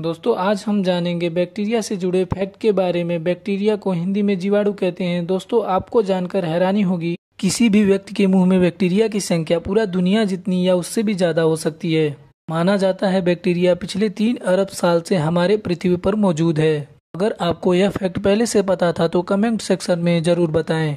दोस्तों आज हम जानेंगे बैक्टीरिया से जुड़े फैक्ट के बारे में बैक्टीरिया को हिंदी में जीवाणु कहते हैं दोस्तों आपको जानकर हैरानी होगी किसी भी व्यक्ति के मुंह में बैक्टीरिया की संख्या पूरा दुनिया जितनी या उससे भी ज्यादा हो सकती है माना जाता है बैक्टीरिया पिछले तीन अरब साल से हमारे पृथ्वी पर मौजूद है अगर आपको यह फैक्ट पहले से पता था तो कमेंट सेक्शन में जरूर बताएं